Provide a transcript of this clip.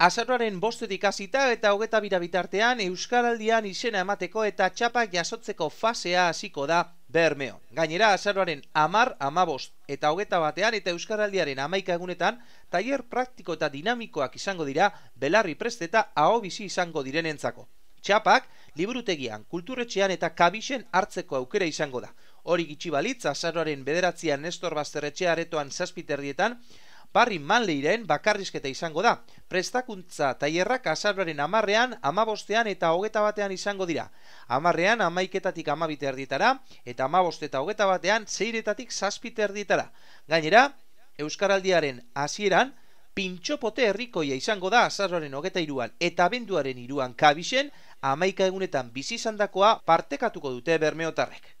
Azaroaren bostetik azita eta hogeta birabitartean, Euskaraldian izena emateko eta txapak jasotzeko fasea hasiko da Bermeo. Gainera, azaroaren amar, amabost eta hogeta batean eta Euskaraldiaren amaika egunetan, tailer praktiko eta dinamikoak izango dira belarri presteta eta aho bizi izango direnentzako. Txapak, liburutegian, kulturetxean eta kabixen hartzeko aukera izango da. Hori gitsi balitz, azaroaren bederatzean Nestor Bazterretxearetoan aretoan zazpiterdietan, barri manleiren bakarrizketa izango da. Prestakuntza taierrak hierrak amarrean, amabostean eta hogeta batean izango dira. Amarrean amaiketatik amabite erditara eta amaboste eta hogeta batean zeiretatik zazpite erditara. Gainera, Euskaraldiaren hasieran, Pintxopote herrikoia izango da azarroaren hogeta iruan eta benduaren iruan kabixen, amaika egunetan bizizandakoa partekatuko dute bermeotarrek.